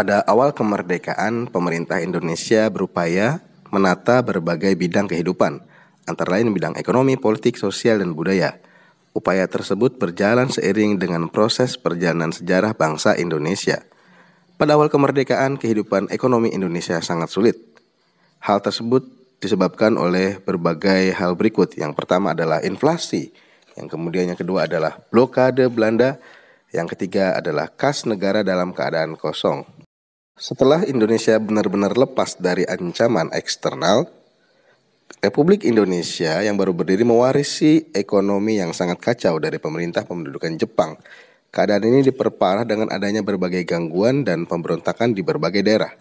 Pada awal kemerdekaan, pemerintah Indonesia berupaya menata berbagai bidang kehidupan, antara lain bidang ekonomi, politik, sosial, dan budaya. Upaya tersebut berjalan seiring dengan proses perjalanan sejarah bangsa Indonesia. Pada awal kemerdekaan, kehidupan ekonomi Indonesia sangat sulit. Hal tersebut disebabkan oleh berbagai hal berikut. Yang pertama adalah inflasi, yang kemudian yang kedua adalah blokade Belanda, yang ketiga adalah kas negara dalam keadaan kosong. Setelah Indonesia benar-benar lepas dari ancaman eksternal, Republik Indonesia yang baru berdiri mewarisi ekonomi yang sangat kacau dari pemerintah pemerintahan Jepang. Keadaan ini diperparah dengan adanya berbagai gangguan dan pemberontakan di berbagai daerah.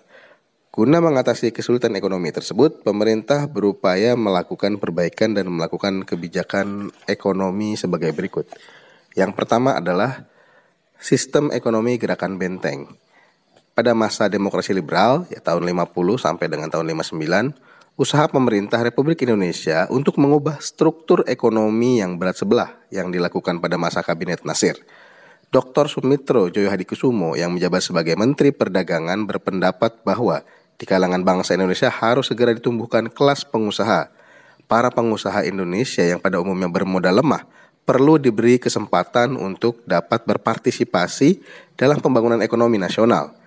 Guna mengatasi kesulitan ekonomi tersebut, pemerintah berupaya melakukan perbaikan dan melakukan kebijakan ekonomi sebagai berikut. Yang pertama adalah sistem ekonomi gerakan benteng. Pada masa demokrasi liberal, ya tahun 50 sampai dengan tahun 59, usaha pemerintah Republik Indonesia untuk mengubah struktur ekonomi yang berat sebelah yang dilakukan pada masa Kabinet Nasir. Dr. Sumitro Joyo Hadikusumo yang menjabat sebagai Menteri Perdagangan berpendapat bahwa di kalangan bangsa Indonesia harus segera ditumbuhkan kelas pengusaha. Para pengusaha Indonesia yang pada umumnya bermodal lemah perlu diberi kesempatan untuk dapat berpartisipasi dalam pembangunan ekonomi nasional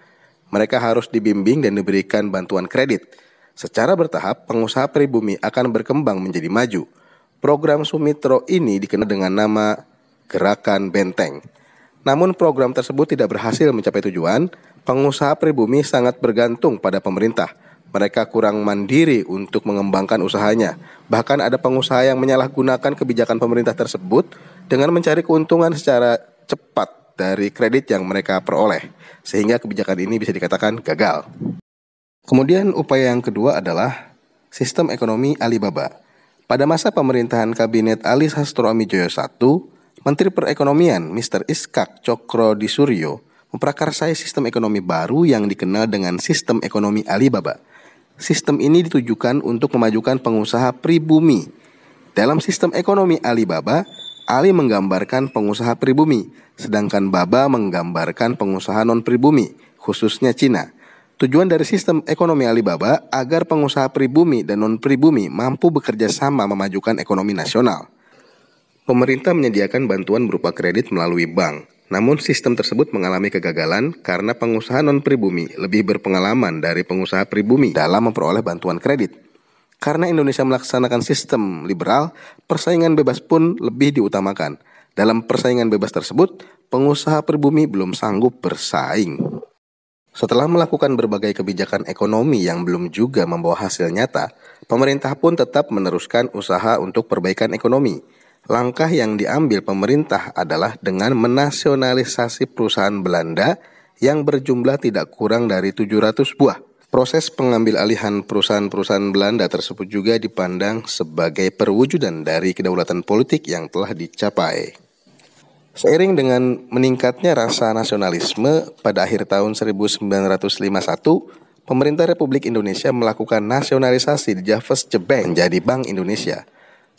mereka harus dibimbing dan diberikan bantuan kredit. Secara bertahap, pengusaha pribumi akan berkembang menjadi maju. Program Sumitro ini dikenal dengan nama Gerakan Benteng. Namun program tersebut tidak berhasil mencapai tujuan, pengusaha pribumi sangat bergantung pada pemerintah. Mereka kurang mandiri untuk mengembangkan usahanya. Bahkan ada pengusaha yang menyalahgunakan kebijakan pemerintah tersebut dengan mencari keuntungan secara cepat dari kredit yang mereka peroleh, sehingga kebijakan ini bisa dikatakan gagal. Kemudian upaya yang kedua adalah sistem ekonomi Alibaba. Pada masa pemerintahan Kabinet Ali Sastro Amijoyo I, Menteri Perekonomian Mr. Iskak Cokro Suryo memprakarsai sistem ekonomi baru yang dikenal dengan sistem ekonomi Alibaba. Sistem ini ditujukan untuk memajukan pengusaha pribumi. Dalam sistem ekonomi Alibaba, Ali menggambarkan pengusaha pribumi, sedangkan Baba menggambarkan pengusaha non-pribumi, khususnya Cina. Tujuan dari sistem ekonomi Alibaba agar pengusaha pribumi dan non-pribumi mampu bekerja sama memajukan ekonomi nasional. Pemerintah menyediakan bantuan berupa kredit melalui bank, namun sistem tersebut mengalami kegagalan karena pengusaha non-pribumi lebih berpengalaman dari pengusaha pribumi dalam memperoleh bantuan kredit. Karena Indonesia melaksanakan sistem liberal, persaingan bebas pun lebih diutamakan. Dalam persaingan bebas tersebut, pengusaha perbumi belum sanggup bersaing. Setelah melakukan berbagai kebijakan ekonomi yang belum juga membawa hasil nyata, pemerintah pun tetap meneruskan usaha untuk perbaikan ekonomi. Langkah yang diambil pemerintah adalah dengan menasionalisasi perusahaan Belanda yang berjumlah tidak kurang dari 700 buah. Proses pengambil alihan perusahaan-perusahaan Belanda tersebut juga dipandang sebagai perwujudan dari kedaulatan politik yang telah dicapai. Seiring dengan meningkatnya rasa nasionalisme pada akhir tahun 1951, pemerintah Republik Indonesia melakukan nasionalisasi di Javas Jebeng menjadi Bank Indonesia.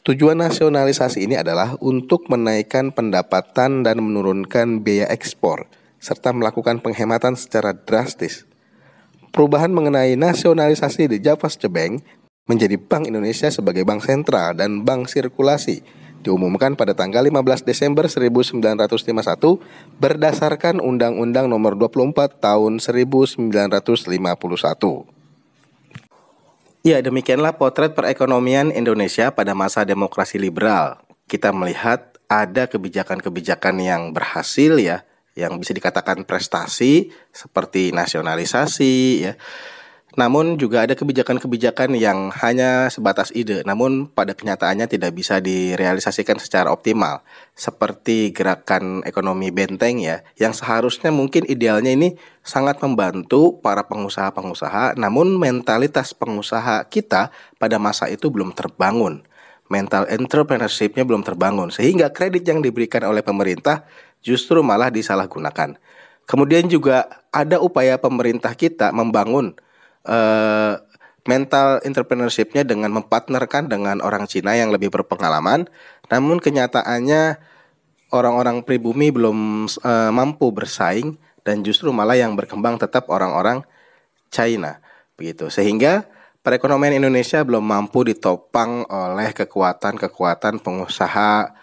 Tujuan nasionalisasi ini adalah untuk menaikkan pendapatan dan menurunkan biaya ekspor, serta melakukan penghematan secara drastis perubahan mengenai nasionalisasi di Java Cebeng menjadi Bank Indonesia sebagai bank sentral dan bank sirkulasi diumumkan pada tanggal 15 Desember 1951 berdasarkan Undang-Undang Nomor 24 Tahun 1951. Ya, demikianlah potret perekonomian Indonesia pada masa demokrasi liberal. Kita melihat ada kebijakan-kebijakan yang berhasil ya, yang bisa dikatakan prestasi seperti nasionalisasi ya. Namun juga ada kebijakan-kebijakan yang hanya sebatas ide namun pada kenyataannya tidak bisa direalisasikan secara optimal seperti gerakan ekonomi benteng ya yang seharusnya mungkin idealnya ini sangat membantu para pengusaha-pengusaha namun mentalitas pengusaha kita pada masa itu belum terbangun mental entrepreneurship-nya belum terbangun sehingga kredit yang diberikan oleh pemerintah justru malah disalahgunakan. Kemudian juga ada upaya pemerintah kita membangun uh, mental nya dengan mempartnerkan dengan orang Cina yang lebih berpengalaman. Namun kenyataannya orang-orang pribumi belum uh, mampu bersaing dan justru malah yang berkembang tetap orang-orang China begitu. Sehingga perekonomian Indonesia belum mampu ditopang oleh kekuatan-kekuatan pengusaha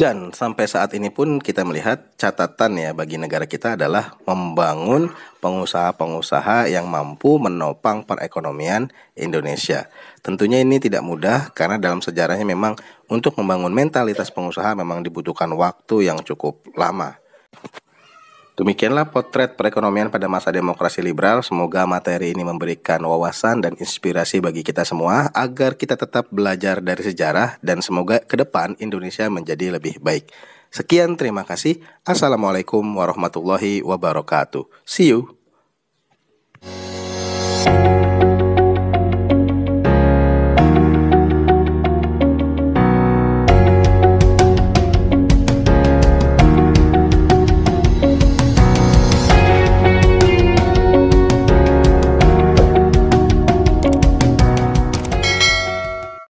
dan sampai saat ini pun kita melihat catatan ya bagi negara kita adalah membangun pengusaha-pengusaha yang mampu menopang perekonomian Indonesia. Tentunya ini tidak mudah karena dalam sejarahnya memang untuk membangun mentalitas pengusaha memang dibutuhkan waktu yang cukup lama. Demikianlah potret perekonomian pada masa demokrasi liberal. Semoga materi ini memberikan wawasan dan inspirasi bagi kita semua agar kita tetap belajar dari sejarah dan semoga ke depan Indonesia menjadi lebih baik. Sekian terima kasih. Assalamualaikum warahmatullahi wabarakatuh. See you.